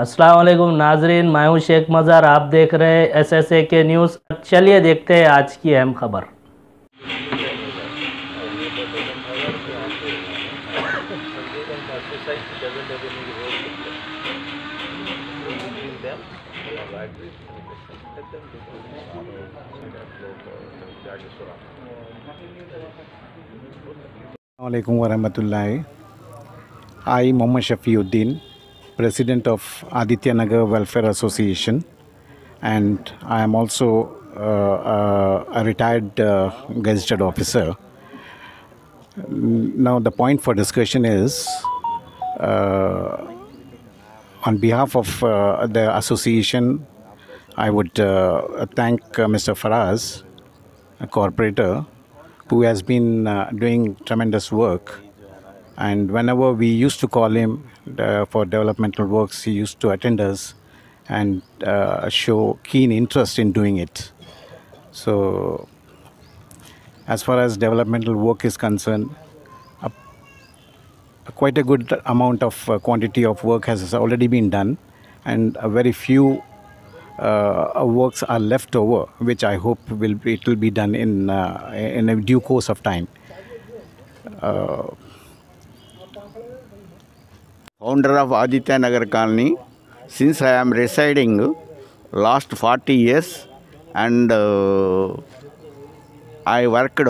असलम नाजरीन मैं शेख मज़ार आप देख रहे हैं एस एस ए के न्यूज़ चलिए देखते हैं आज की अहम खबर वरहमत वरहमतुल्लाह आई Mohammad शफ़ीउद्दीन president of Aditya Nagar Welfare Association and I am also uh, uh a retired registered uh, officer. Now the point for discussion is uh, on behalf of the association I would thank Mr. Faraz, a corporator, who has been doing tremendous work and whenever we used to call him uh, for developmental works he used to attend us and uh, show keen interest in doing it so as far as developmental work is concerned a, a quite a good amount of uh, quantity of work has already been done and a very few uh, works are left over which i hope will it will be done in uh, in a due course of time uh, founder of Aditya Nagar Colony. Since I am residing last 40 years and uh, I worked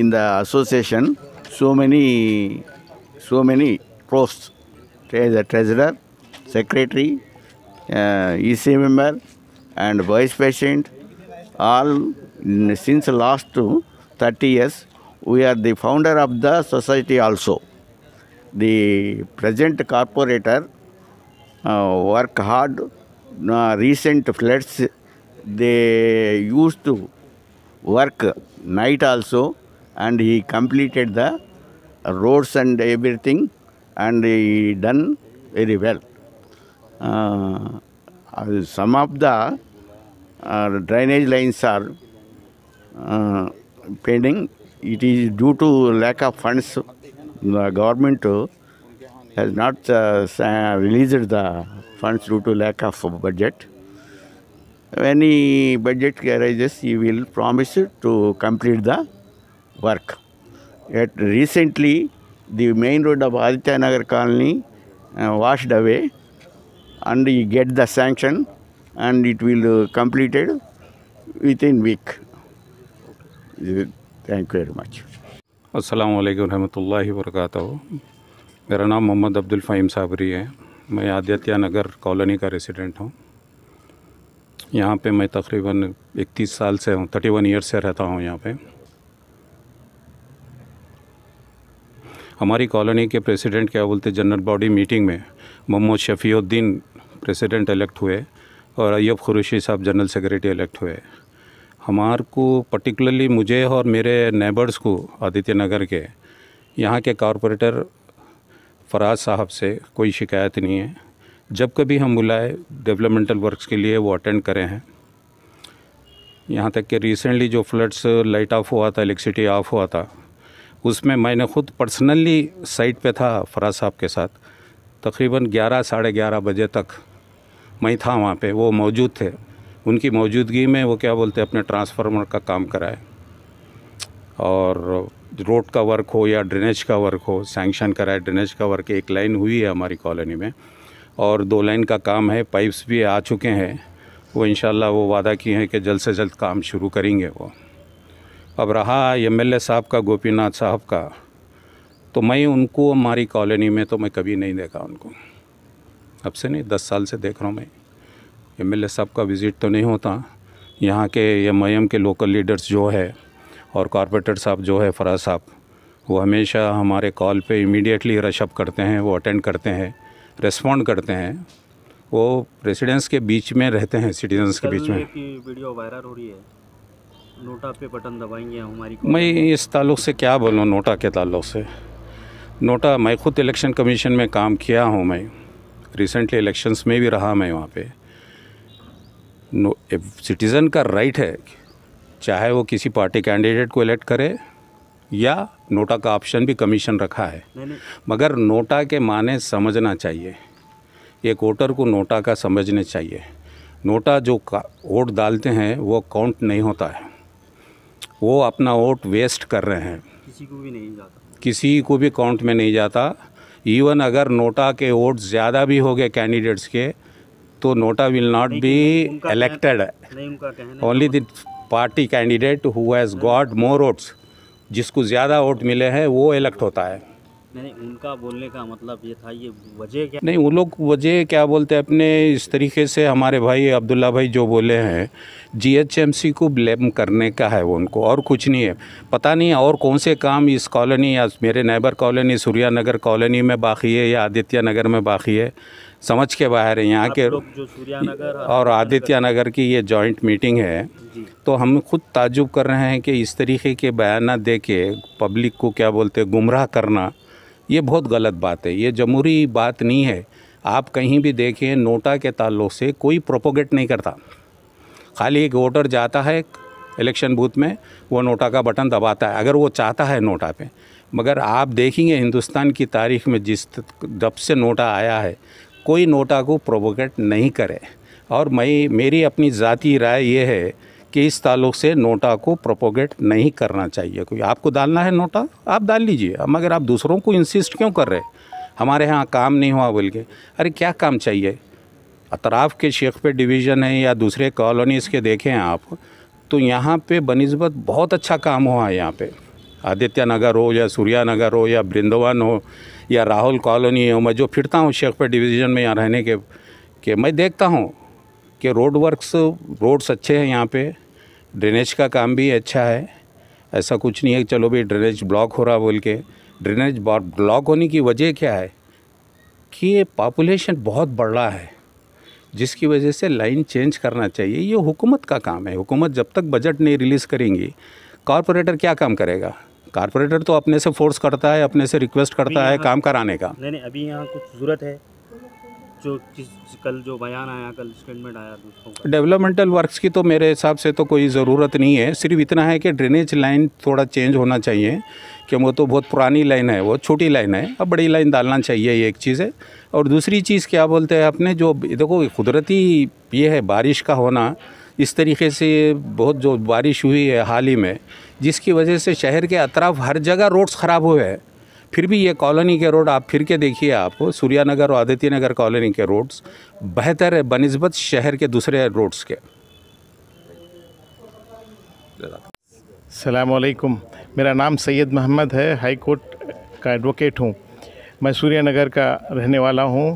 in the association so many so many posts as a treasurer, secretary, uh, EC member and vice president all since last 30 years we are the founder of the society also the present corporator uh, work hard uh, recent floods they used to work night also and he completed the roads and everything and he done very well uh, some of the uh, drainage lines are uh, pending it is due to lack of funds the government has not uh, released the funds due to lack of budget. When budget arises, he will promise to complete the work. Yet recently, the main road of Aditya Nagar colony uh, washed away and he get the sanction and it will uh, completed within week. Thank you very much. अस्सलाम वालेकुम रहमतुल्लाहि वरकatuहू मेरा नाम मोहम्मद अब्दुल फ़हीम साबरी है मैं Aditya Nagar colony का resident हूँ यहाँ पे मैं तकरीबन इकतीस साल से हूँ थर्टी वन ईयर से रहता हूँ यहाँ पे हमारी कॉलोनी के प्रेसिडेंट क्या बोलते जनरल बॉडी मीटिंग में मोहम्मद शफीउद्दीन प्रेसिडेंट इलेक्ट हुए और अयब खुरशी साहब जनरल सेक्रेटरी इलेक्ट हुए हमार को पर्टिकुलरली मुझे और मेरे नेबर्स को आदित्य नगर के यहाँ के कॉरपोरेटर फराज साहब से कोई शिकायत नहीं है जब कभी हम बुलाए डेवलपमेंटल वर्क्स के लिए वो अटेंड करे हैं यहाँ तक कि रिसेंटली जो फ्लड्स लाइट ऑफ हुआ था इलेक्ट्रिसिटी ऑफ हुआ था उसमें मैंने खुद पर्सनली साइट पे था फराज साहब के साथ तकरीबन ग्यारह साढ़े ग्यारह बजे तक मैं था वहाँ पे वो मौजूद थे उनकी मौजूदगी में वो क्या बोलते हैं अपने ट्रांसफार्मर का काम कराए और रोड का वर्क हो या ड्रेनेज का वर्क हो सैंक्शन कराए ड्रेनेज का वर्क एक लाइन हुई है हमारी कॉलोनी में और दो लाइन का काम है पाइप्स भी आ चुके हैं वो इन वो वादा किए हैं कि जल्द से जल्द काम शुरू करेंगे वो अब रहा एम साहब का गोपीनाथ साहब का तो मैं उनको हमारी कॉलोनी में तो मैं कभी नहीं देखा उनको अब से नहीं दस साल से देख रहा हूँ मैं एमएलए साहब का विज़िट तो नहीं होता यहाँ के एम आई एम के लोकल लीडर्स जो है और कॉरपोरेटर साहब जो है फराज साहब वो हमेशा हमारे कॉल पे इमीडिएटली रशअप करते हैं वो अटेंड करते हैं रेस्पॉन्ड करते हैं वो प्रेसिडेंस के बीच में रहते हैं सिटीजन्स के बीच में वीडियो वायरल हो रही है नोटा पे बटन दबाएंगे हमारी मैं इस ताल्लुक से क्या बोलूँ नोटा के ताल्लुक से नोटा मैं खुद इलेक्शन कमीशन में काम किया हूँ मैं रिसेंटली इलेक्शंस में भी रहा मैं वहाँ पे सिटीज़न का राइट है चाहे वो किसी पार्टी कैंडिडेट को इलेक्ट करे या नोटा का ऑप्शन भी कमीशन रखा है मगर नोटा के माने समझना चाहिए एक वोटर को नोटा का समझने चाहिए नोटा जो वोट डालते हैं वो काउंट नहीं होता है वो अपना वोट वेस्ट कर रहे हैं किसी को भी नहीं जाता किसी को भी काउंट में नहीं जाता इवन अगर नोटा के वोट ज़्यादा भी हो गए कैंडिडेट्स के तो NOTA will not be elected only the party candidate who has got more votes जिसको ज़्यादा वोट मिले हैं वो इलेक्ट होता है नहीं उनका बोलने का मतलब ये था ये वजह क्या नहीं वो लोग वजह क्या बोलते हैं अपने इस तरीके से हमारे भाई अब्दुल्ला भाई जो बोले हैं जीएचएमसी को ब्लेम करने का है वो उनको और कुछ नहीं है पता नहीं और कौन से काम इस कॉलोनी या मेरे neighbour colony Surya Nagar colony में बाकी है या आदित्य नगर में बाकी है समझ के बाहर है यहाँ के और आदित्य नगर की ये जॉइंट मीटिंग है तो हम खुद ताजुब कर रहे हैं कि इस तरीके के बयान दे के पब्लिक को क्या बोलते गुमराह करना ये बहुत गलत बात है ये जमहूरी बात नहीं है आप कहीं भी देखें नोटा के ताल्लुक से कोई प्रोपोगेट नहीं करता खाली एक वोटर जाता है इलेक्शन बूथ में वो नोटा का बटन दबाता है अगर वो चाहता है नोटा पे मगर आप देखेंगे हिंदुस्तान की तारीख में जिस जब से नोटा आया है कोई नोटा को प्रोवोकेट नहीं करे और मैं मेरी अपनी जाति राय ये है कि इस ताल्लुक से नोटा को प्रोपोगेट नहीं करना चाहिए कोई आपको डालना है नोटा आप डाल लीजिए मगर आप दूसरों को इंसिस्ट क्यों कर रहे हमारे यहाँ काम नहीं हुआ बोल के अरे क्या काम चाहिए अतराफ़ के शेख पे डिवीज़न है या दूसरे कॉलोनीज़ के देखें आप तो यहाँ पे बनस्बत बहुत अच्छा काम हुआ है यहाँ पर आदित्य नगर हो या सूर्या नगर हो या बृंदवन हो या राहुल कॉलोनी हो मैं जो फिरता हूँ शेखपुर डिवीज़न में यहाँ रहने के के मैं देखता हूँ कि रोड वर्क्स रोड्स अच्छे हैं यहाँ पे ड्रेनेज का काम भी अच्छा है ऐसा कुछ नहीं है चलो भाई ड्रेनेज ब्लॉक हो रहा बोल के ड्रेनेज ब्लॉक होने की वजह क्या है कि ये पॉपुलेशन बहुत बढ़ रहा है जिसकी वजह से लाइन चेंज करना चाहिए ये हुकूमत का काम है हुकूमत जब तक बजट नहीं रिलीज़ करेंगी कॉरपोरेटर क्या काम करेगा कारपोरेटर तो अपने से फोर्स करता है अपने से रिक्वेस्ट करता है काम कराने का नहीं नहीं अभी यहाँ कुछ ज़रूरत है जो कल जो बयान आया कल स्टेटमेंट आया डेवलपमेंटल वर्क्स की तो मेरे हिसाब से तो कोई ज़रूरत नहीं है सिर्फ इतना है कि ड्रेनेज लाइन थोड़ा चेंज होना चाहिए कि वो तो बहुत पुरानी लाइन है वो छोटी लाइन है अब बड़ी लाइन डालना चाहिए ये एक चीज़ है और दूसरी चीज़ क्या बोलते हैं आपने जो देखो कुदरती ये है बारिश का होना इस तरीके से बहुत जो बारिश हुई है हाल ही में जिसकी वजह से शहर के अतराफ हर जगह रोड्स ख़राब हुए हैं फिर भी ये कॉलोनी के रोड आप फिर के देखिए आप सूर्यानगर और आदित्य नगर कॉलोनी के रोड्स बेहतर है बनस्बत शहर के दूसरे रोड्स के सलामकुम मेरा नाम सैयद मोहम्मद है हाई कोर्ट का एडवोकेट हूँ मैं नगर का रहने वाला हूँ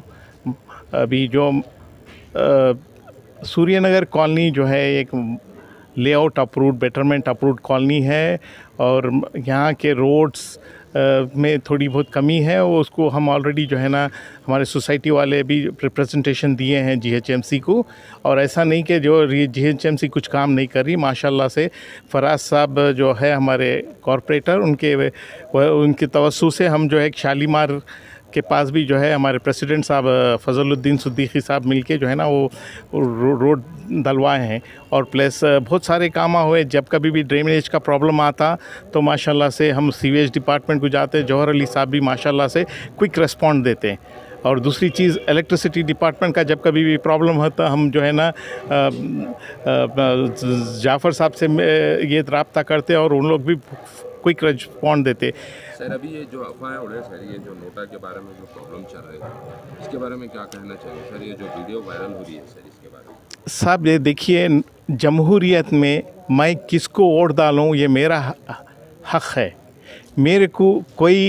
अभी जो सूर्यनगर कॉलोनी जो है एक layout approve betterment approve colony है और यहाँ के रोड्स में थोड़ी बहुत कमी है वो उसको हम ऑलरेडी जो है ना हमारे सोसाइटी वाले भी रिप्रेजेंटेशन दिए हैं जीएचएमसी को और ऐसा नहीं कि जो जीएचएमसी कुछ काम नहीं कर रही माशाल्लाह से फराज साहब जो है हमारे कॉरपोरेटर उनके उनके तवसु से हम जो है शालीमार के पास भी जो है हमारे प्रेसिडेंट साहब फजलुद्दीन सिद्दीकी साहब मिलके जो है ना वो रोड डलवाए हैं और प्लस बहुत सारे काम हुए जब कभी भी ड्रेनेज का प्रॉब्लम आता तो माशाल्लाह से हम सीवेज डिपार्टमेंट को जाते जौहर अली साहब भी माशाल्लाह से क्विक रिस्पॉन्ड देते हैं और दूसरी चीज़ इलेक्ट्रिसिटी डिपार्टमेंट का जब कभी भी प्रॉब्लम होता तो हम जो है ना जाफ़र साहब से ये रबता करते और उन लोग भी क्विक रिस्पॉन्ड देते सर अभी ये जो अफवाह उड़े सर ये जो नोटा के बारे में जो प्रॉब्लम चल रही है इसके बारे में क्या कहना चाहिए सर ये जो वीडियो वायरल हो रही है सर इसके बारे में साहब ये देखिए जमहूरियत में मैं किसको वोट डालूँ ये मेरा हक है मेरे को कोई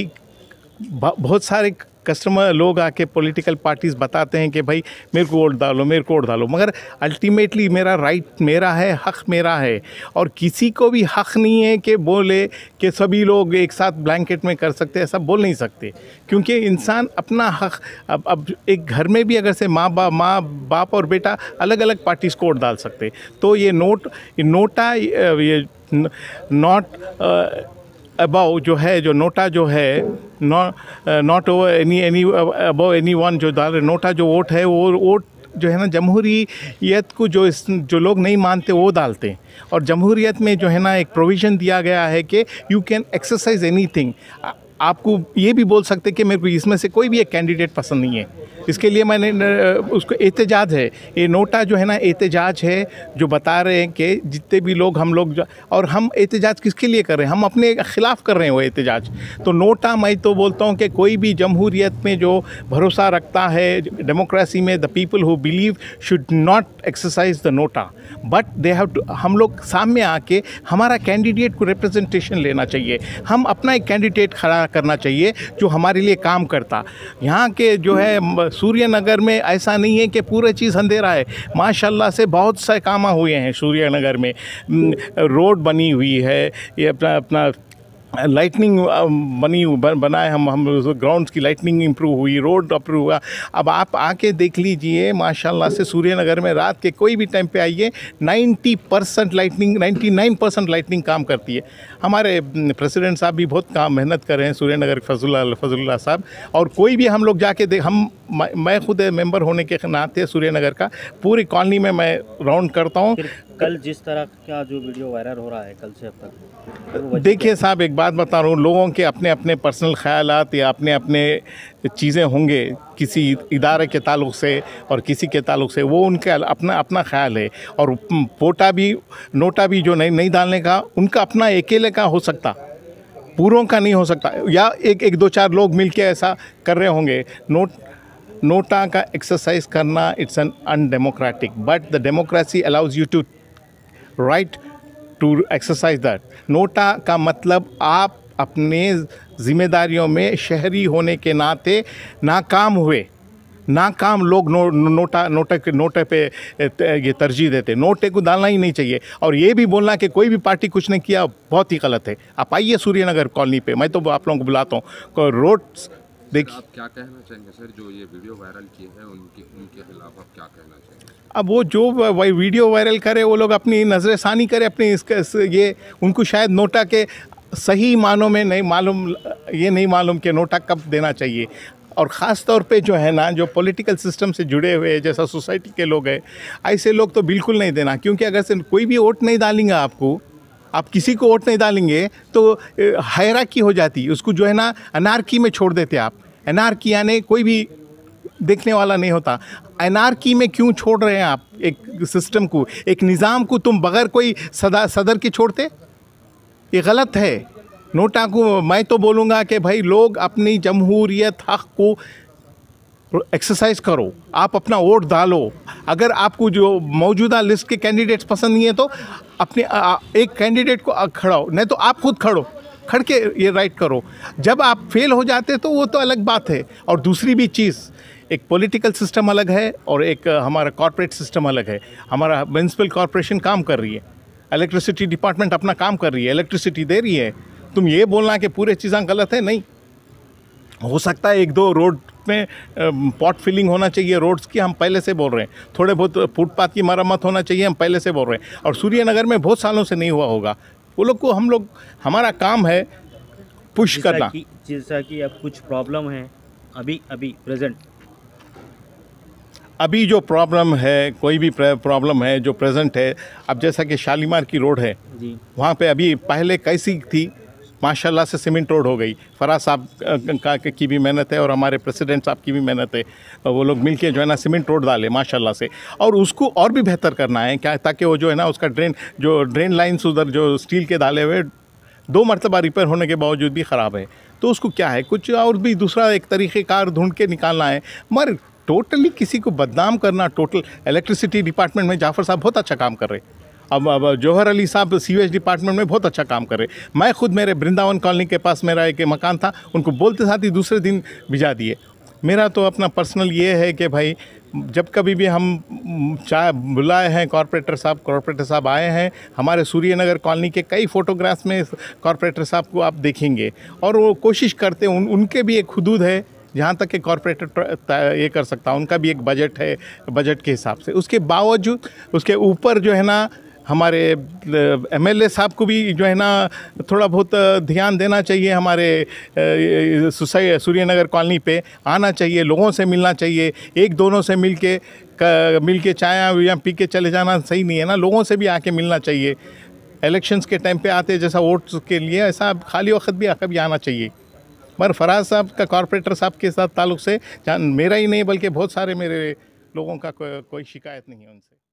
बहुत सारे कस्टमर लोग आके पॉलिटिकल पार्टीज़ बताते हैं कि भाई मेरे को वोट डालो मेरे को वोट डालो मगर अल्टीमेटली मेरा राइट मेरा है हक़ मेरा है और किसी को भी हक़ नहीं है कि बोले कि सभी लोग एक साथ ब्लैंकेट में कर सकते ऐसा बोल नहीं सकते क्योंकि इंसान अपना हक़ अब अब एक घर में भी अगर से माँ बाप माँ बाप और बेटा अलग अलग पार्टीज़ को वोट डाल सकते तो ये नोट नोटा ये नॉट अबव जो है जो नोटा जो है not over any any above any one जो नोटा जो वोट है वो वोट जो है ना जमहूरीत को जो इस जो लोग नहीं मानते वो डालते हैं और जमहूरीत में जो है ना एक प्रोविज़न दिया गया है कि you can exercise anything आपको ये भी बोल सकते कि मेरे को इसमें से कोई भी एक कैंडिडेट पसंद नहीं है इसके लिए मैंने उसको एहतजाज है ये नोटा जो है ना एहतजाज है जो बता रहे हैं कि जितने भी लोग हम लोग और हम एहतजाज किसके लिए कर रहे हैं हम अपने ख़िलाफ़ कर रहे हैं वो एहतजाज तो नोटा मैं तो बोलता हूँ कि कोई भी जमहूरीत में जो भरोसा रखता है डेमोक्रेसी में the people who believe should not exercise the NOTA but they have to हम लोग सामने आके हमारा कैंडिडेट को रिप्रेजेंटेशन लेना चाहिए हम अपना एक कैंडिडेट खड़ा करना चाहिए जो हमारे लिए काम करता यहाँ के जो है सूर्यनगर में ऐसा नहीं है कि पूरे चीज़ अंधेरा है माशाल्लाह से बहुत से काम हुए हैं सूर्यनगर में रोड बनी हुई है ये अपना अपना लाइटनिंग uh, बनी बनाए हम हम ग्राउंड्स की लाइटनिंग इम्प्रूव हुई रोड अप्रूव हुआ अब आप आके देख लीजिए माशाल्लाह से सूर्यनगर में रात के कोई भी टाइम पे आइए 90 परसेंट लाइटनिंग 99 परसेंट लाइटनिंग काम करती है हमारे प्रेसिडेंट साहब भी बहुत काम मेहनत कर रहे हैं सूर्यनगर फजल फजल्ला साहब और कोई भी हम लोग जाके देख हम मैं खुद मेम्बर होने के नाते सूर्यनगर का पूरी कॉलोनी में मैं राउंड करता हूँ कल जिस तरह का जो वीडियो वायरल हो रहा है कल से अब तक तो देखिए साहब एक बात बता रहा हूँ लोगों के अपने अपने पर्सनल ख्याल या अपने अपने चीज़ें होंगे किसी इदारे के ताल्लुक से और किसी के ताल्लुक से वो उनके अपना अपना ख्याल है और पोटा भी नोटा भी जो नहीं नहीं डालने का उनका अपना अकेले का हो सकता पूरों का नहीं हो सकता या एक एक दो चार लोग मिलके ऐसा कर रहे होंगे नोट नोटा का एक्सरसाइज करना it's an undemocratic but the democracy allows you to right to exercise that NOTA का मतलब आप अपने जिम्मेदारियों में शहरी होने के नाते नाकाम हुए नाकाम लोग नो, नोटा नोटा के नोटे पे ये तरजीह देते नोटे को डालना ही नहीं चाहिए और ये भी बोलना कि कोई भी पार्टी कुछ नहीं किया बहुत ही गलत है आप आइए सूर्यनगर कॉलोनी पे मैं तो आप लोगों को बुलाता हूँ रोड देखिए आप क्या कहना चाहेंगे सर जो ये वीडियो वायरल किए हैं उनके उनके खिलाफ आप क्या कहना चाहेंगे अब वो जो वही वीडियो वायरल करे वो लोग अपनी नजर षानी करे अपने इसका ये उनको शायद नोटा के सही मानों में नहीं मालूम ये नहीं मालूम कि नोटा कब देना चाहिए और ख़ास तौर पे जो है ना जो पॉलिटिकल सिस्टम से जुड़े हुए हैं जैसा सोसाइटी के लोग हैं ऐसे लोग तो बिल्कुल नहीं देना क्योंकि अगर से कोई भी वोट नहीं डालेंगे आपको आप किसी को वोट नहीं डालेंगे तो की हो जाती उसको जो है ना अनारकी में छोड़ देते आप की यानी कोई भी देखने वाला नहीं होता की में क्यों छोड़ रहे हैं आप एक सिस्टम को एक निज़ाम को तुम बगैर कोई सदा सदर के छोड़ते ये गलत है नोटा को मैं तो बोलूँगा कि भाई लोग अपनी जमहूरियत हक को एक्सरसाइज करो आप अपना वोट डालो अगर आपको जो मौजूदा लिस्ट के कैंडिडेट्स पसंद नहीं है तो अपने एक कैंडिडेट को खड़ाओ नहीं तो आप खुद खड़ो खड़ के ये राइट करो जब आप फेल हो जाते तो वो तो अलग बात है और दूसरी भी चीज़ एक पॉलिटिकल सिस्टम अलग है और एक हमारा कॉरपोरेट सिस्टम अलग है हमारा म्यूनसिपल कॉरपोरेशन काम कर रही है इलेक्ट्रिसिटी डिपार्टमेंट अपना काम कर रही है इलेक्ट्रिसिटी दे रही है तुम ये बोलना कि पूरे चीज़ें गलत है नहीं हो सकता है एक दो रोड में पॉट फिलिंग होना चाहिए रोड्स की हम पहले से बोल रहे हैं थोड़े बहुत फुटपाथ की मरम्मत होना चाहिए हम पहले से बोल रहे हैं और सूर्यनगर में बहुत सालों से नहीं हुआ होगा वो लोग को हम लोग हमारा काम है पुश करना जैसा कि अब कुछ प्रॉब्लम है अभी अभी प्रेजेंट अभी जो प्रॉब्लम है कोई भी प्रॉब्लम है जो प्रेजेंट है अब जैसा कि शालीमार की रोड है जी वहाँ पे अभी पहले कैसी थी माशाल्लाह से सीमेंट रोड हो गई फराज साहब का की भी मेहनत है और हमारे प्रेसिडेंट साहब की भी मेहनत है वो लोग मिल जो है ना सीमेंट रोड डाले माशाल्लाह से और उसको और भी बेहतर करना है क्या ताकि वो जो है ना उसका ड्रेन जो ड्रेन लाइन्स उधर जो स्टील के डाले हुए दो मरतबा रिपेयर होने के बावजूद भी ख़राब है तो उसको क्या है कुछ और भी दूसरा एक तरीक़ेकार ढूंढ के निकालना है मगर टोटली किसी को बदनाम करना टोटल इलेक्ट्रिसिटी डिपार्टमेंट में जाफ़र साहब बहुत अच्छा काम कर रहे हैं अब अब जौहर अली साहब सीवेज डिपार्टमेंट में बहुत अच्छा काम कर रहे मैं खुद मेरे वृंदावन कॉलोनी के पास मेरा एक मकान था उनको बोलते साथ ही दूसरे दिन भिजा दिए मेरा तो अपना पर्सनल ये है कि भाई जब कभी भी हम चाहे बुलाए हैं कॉरपोरेटर साहब कॉरपोरेटर साहब आए हैं हमारे सूर्यनगर कॉलोनी के कई फ़ोटोग्राफ्स में कॉरपोरेटर साहब को आप देखेंगे और वो कोशिश करते हैं उन, उनके भी एक हदूद है जहाँ तक कि कॉरपोरेटर ये कर सकता उनका भी एक बजट है बजट के हिसाब से उसके बावजूद उसके ऊपर जो है ना हमारे एमएलए साहब को भी जो है ना थोड़ा बहुत ध्यान देना चाहिए हमारे सूर्यनगर कॉलोनी पे आना चाहिए लोगों से मिलना चाहिए एक दोनों से मिल के मिल के चाय या पी के चले जाना सही नहीं है ना लोगों से भी आके मिलना चाहिए इलेक्शंस के टाइम पे आते जैसा वोट्स के लिए ऐसा खाली वक्त भी कभी आना चाहिए मगर फराज साहब का कॉरपोरेटर साहब के साथ ताल्लुक से मेरा ही नहीं बल्कि बहुत सारे मेरे लोगों का को, कोई शिकायत नहीं है उनसे